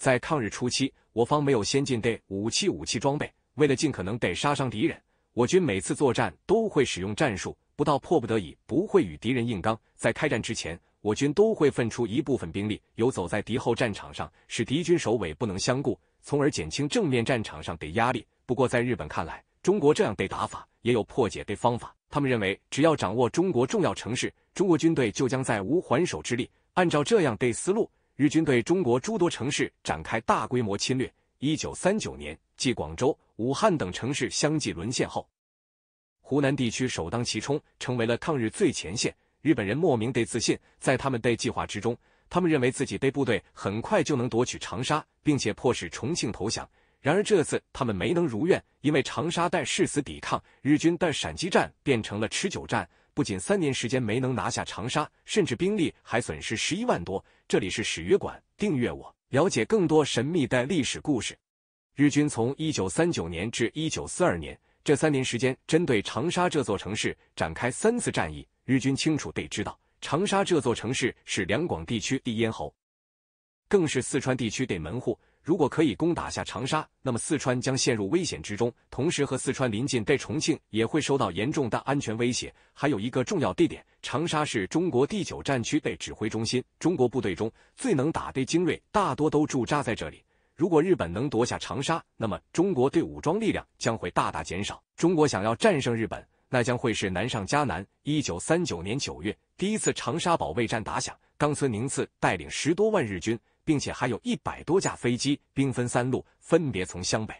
在抗日初期，我方没有先进的武器、武器装备。为了尽可能得杀伤敌人，我军每次作战都会使用战术，不到迫不得已不会与敌人硬刚。在开战之前，我军都会分出一部分兵力游走在敌后战场上，使敌军首尾不能相顾，从而减轻正面战场上的压力。不过，在日本看来，中国这样被打法也有破解的方法。他们认为，只要掌握中国重要城市，中国军队就将在无还手之力。按照这样的思路。日军对中国诸多城市展开大规模侵略。一九三九年，继广州、武汉等城市相继沦陷后，湖南地区首当其冲，成为了抗日最前线。日本人莫名得自信，在他们的计划之中，他们认为自己的部队很快就能夺取长沙，并且迫使重庆投降。然而这次他们没能如愿，因为长沙带誓死抵抗，日军带闪击战变成了持久战。不仅三年时间没能拿下长沙，甚至兵力还损失十一万多。这里是史约馆，订阅我了解更多神秘的历史故事。日军从一九三九年至一九四二年这三年时间，针对长沙这座城市展开三次战役。日军清楚地知道，长沙这座城市是两广地区的咽喉，更是四川地区的门户。如果可以攻打下长沙，那么四川将陷入危险之中，同时和四川临近的重庆也会受到严重的安全威胁。还有一个重要地点，长沙是中国第九战区的指挥中心，中国部队中最能打的精锐大多都驻扎在这里。如果日本能夺下长沙，那么中国对武装力量将会大大减少。中国想要战胜日本，那将会是难上加难。一九三九年九月，第一次长沙保卫战打响，冈村宁次带领十多万日军。并且还有一百多架飞机，兵分三路，分别从湘北、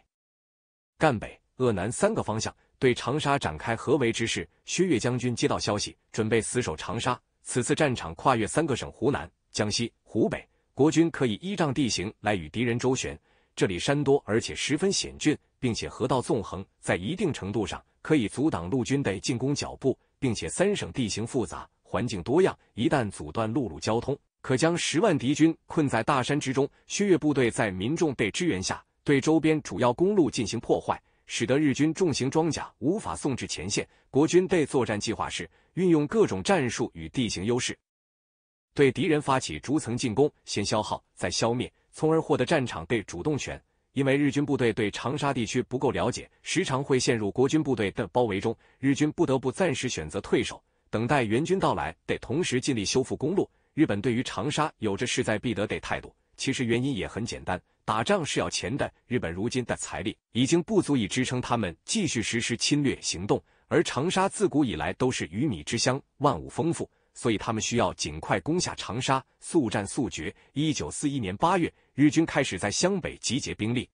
赣北、鄂南三个方向对长沙展开合围之势。薛岳将军接到消息，准备死守长沙。此次战场跨越三个省：湖南、江西、湖北。国军可以依仗地形来与敌人周旋。这里山多，而且十分险峻，并且河道纵横，在一定程度上可以阻挡陆军的进攻脚步。并且三省地形复杂，环境多样，一旦阻断陆路交通。可将十万敌军困在大山之中。薛岳部队在民众被支援下，对周边主要公路进行破坏，使得日军重型装甲无法送至前线。国军被作战计划是运用各种战术与地形优势，对敌人发起逐层进攻，先消耗再消灭，从而获得战场被主动权。因为日军部队对长沙地区不够了解，时常会陷入国军部队的包围中。日军不得不暂时选择退守，等待援军到来。得同时尽力修复公路。日本对于长沙有着势在必得的态度，其实原因也很简单，打仗是要钱的，日本如今的财力已经不足以支撑他们继续实施侵略行动。而长沙自古以来都是鱼米之乡，万物丰富，所以他们需要尽快攻下长沙，速战速决。一九四一年八月，日军开始在湘北集结兵力，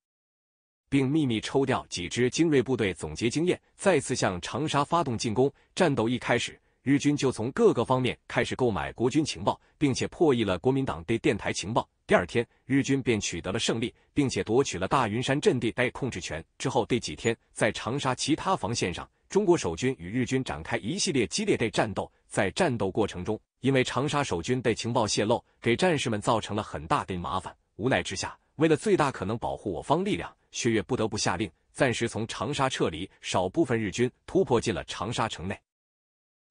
并秘密抽调几支精锐部队，总结经验，再次向长沙发动进攻。战斗一开始。日军就从各个方面开始购买国军情报，并且破译了国民党对电台情报。第二天，日军便取得了胜利，并且夺取了大云山阵地带控制权。之后第几天，在长沙其他防线上，中国守军与日军展开一系列激烈的战斗。在战斗过程中，因为长沙守军被情报泄露，给战士们造成了很大的麻烦。无奈之下，为了最大可能保护我方力量，薛岳不得不下令暂时从长沙撤离。少部分日军突破进了长沙城内。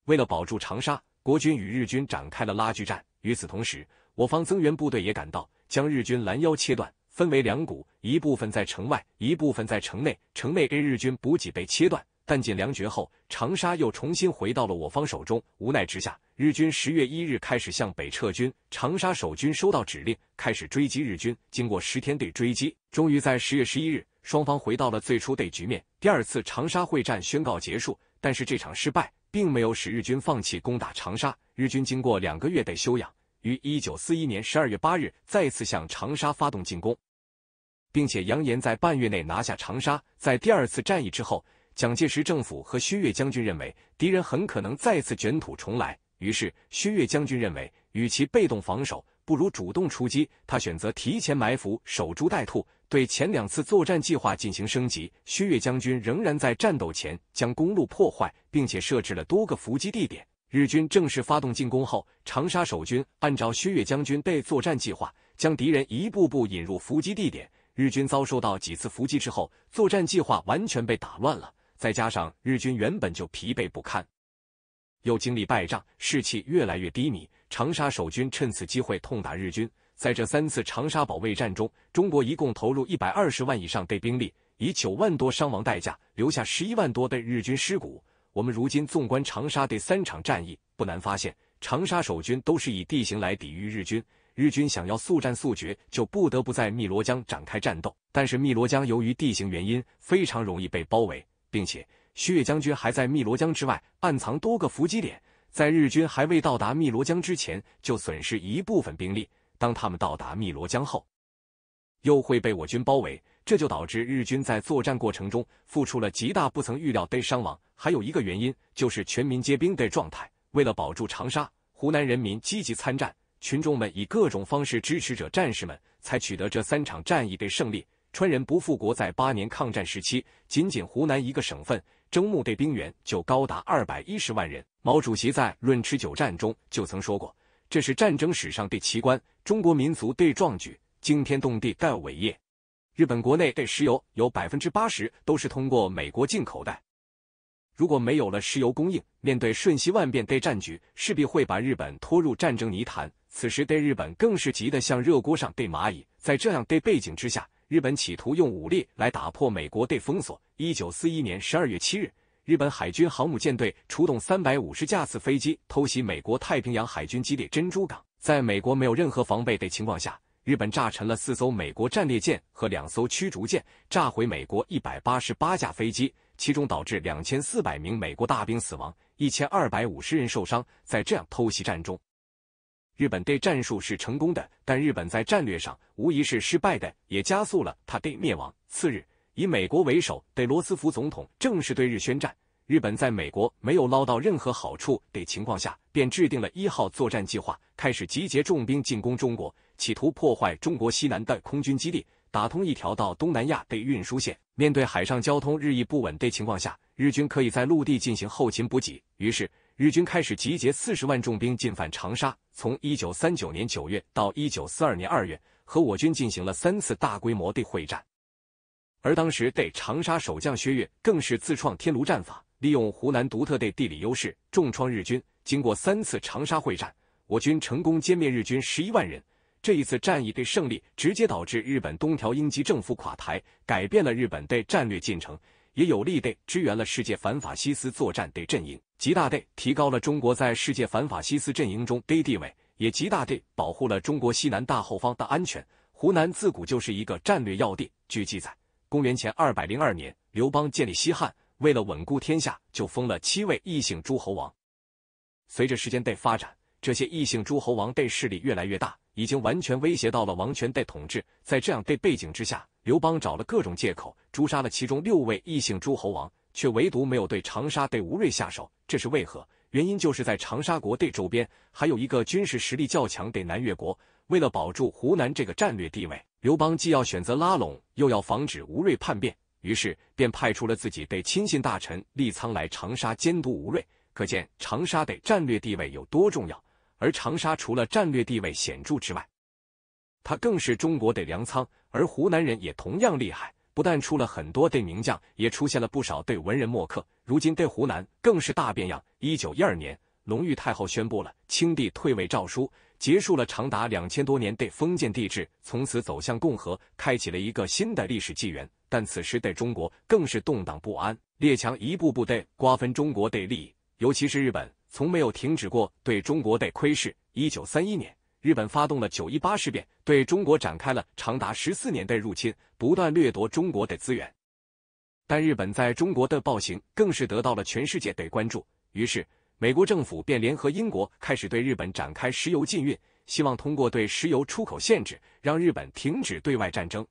为了保住长沙，国军与日军展开了拉锯战。与此同时，我方增援部队也赶到，将日军拦腰切断，分为两股：一部分在城外，一部分在城内。城内给日军补给被切断，弹尽粮绝后，长沙又重新回到了我方手中。无奈之下，日军十月一日开始向北撤军。长沙守军收到指令，开始追击日军。经过十天的追击，终于在十月十一日，双方回到了最初的局面。第二次长沙会战宣告结束。但是这场失败。并没有使日军放弃攻打长沙。日军经过两个月的休养，于一九四一年十二月八日再次向长沙发动进攻，并且扬言在半月内拿下长沙。在第二次战役之后，蒋介石政府和薛岳将军认为敌人很可能再次卷土重来，于是薛岳将军认为与其被动防守，不如主动出击。他选择提前埋伏，守株待兔。对前两次作战计划进行升级，薛岳将军仍然在战斗前将公路破坏，并且设置了多个伏击地点。日军正式发动进攻后，长沙守军按照薛岳将军备作战计划，将敌人一步步引入伏击地点。日军遭受到几次伏击之后，作战计划完全被打乱了。再加上日军原本就疲惫不堪，又经历败仗，士气越来越低迷。长沙守军趁此机会痛打日军。在这三次长沙保卫战中，中国一共投入一百二十万以上被兵力，以九万多伤亡代价，留下十一万多被日军尸骨。我们如今纵观长沙的三场战役，不难发现，长沙守军都是以地形来抵御日军。日军想要速战速决，就不得不在汨罗江展开战斗。但是汨罗江由于地形原因，非常容易被包围，并且薛将军还在汨罗江之外暗藏多个伏击点，在日军还未到达汨罗江之前，就损失一部分兵力。当他们到达汨罗江后，又会被我军包围，这就导致日军在作战过程中付出了极大不曾预料的伤亡。还有一个原因就是全民皆兵的状态。为了保住长沙，湖南人民积极参战，群众们以各种方式支持着战士们，才取得这三场战役的胜利。川人不复国，在八年抗战时期，仅仅湖南一个省份征募的兵员就高达二百一十万人。毛主席在《论持久战》中就曾说过。这是战争史上的奇观，中国民族对壮举，惊天动地盖伟业。日本国内对石油有百分之八十都是通过美国进口的，如果没有了石油供应，面对瞬息万变的战局，势必会把日本拖入战争泥潭。此时对日本更是急得像热锅上的蚂蚁。在这样的背景之下，日本企图用武力来打破美国的封锁。一九四一年十二月七日。日本海军航母舰队出动三百五十架次飞机偷袭美国太平洋海军基地珍珠港，在美国没有任何防备的情况下，日本炸沉了四艘美国战列舰和两艘驱逐舰，炸毁美国一百八十八架飞机，其中导致两千四百名美国大兵死亡，一千二百五十人受伤。在这样偷袭战中，日本对战术是成功的，但日本在战略上无疑是失败的，也加速了它对灭亡。次日。以美国为首，的罗斯福总统正式对日宣战。日本在美国没有捞到任何好处的情况下，便制定了一号作战计划，开始集结重兵进攻中国，企图破坏中国西南的空军基地，打通一条到东南亚的运输线。面对海上交通日益不稳的情况下，日军可以在陆地进行后勤补给。于是，日军开始集结四十万重兵进犯长沙。从一九三九年九月到一九四二年二月，和我军进行了三次大规模的会战。而当时对长沙守将薛岳更是自创天炉战法，利用湖南独特的地理优势重创日军。经过三次长沙会战，我军成功歼灭日军十一万人。这一次战役的胜利，直接导致日本东条英机政府垮台，改变了日本的战略进程，也有力地支援了世界反法西斯作战的阵营，极大地提高了中国在世界反法西斯阵营中的地位，也极大地保护了中国西南大后方的安全。湖南自古就是一个战略要地，据记载。公元前二百零二年，刘邦建立西汉，为了稳固天下，就封了七位异姓诸侯王。随着时间被发展，这些异姓诸侯王被势力越来越大，已经完全威胁到了王权的统治。在这样的背景之下，刘邦找了各种借口诛杀了其中六位异姓诸侯王，却唯独没有对长沙对吴芮下手。这是为何？原因就是在长沙国对周边还有一个军事实力较强的南越国，为了保住湖南这个战略地位。刘邦既要选择拉拢，又要防止吴瑞叛变，于是便派出了自己对亲信大臣立仓来长沙监督吴瑞。可见长沙的战略地位有多重要。而长沙除了战略地位显著之外，它更是中国的粮仓。而湖南人也同样厉害，不但出了很多对名将，也出现了不少对文人墨客。如今对湖南更是大变样。一九一二年。隆裕太后宣布了清帝退位诏书，结束了长达两千多年的封建帝制，从此走向共和，开启了一个新的历史纪元。但此时的中国更是动荡不安，列强一步步的瓜分中国的利益，尤其是日本，从没有停止过对中国的窥视。一九三一年，日本发动了九一八事变，对中国展开了长达十四年的入侵，不断掠夺中国的资源。但日本在中国的暴行更是得到了全世界的关注，于是。美国政府便联合英国，开始对日本展开石油禁运，希望通过对石油出口限制，让日本停止对外战争。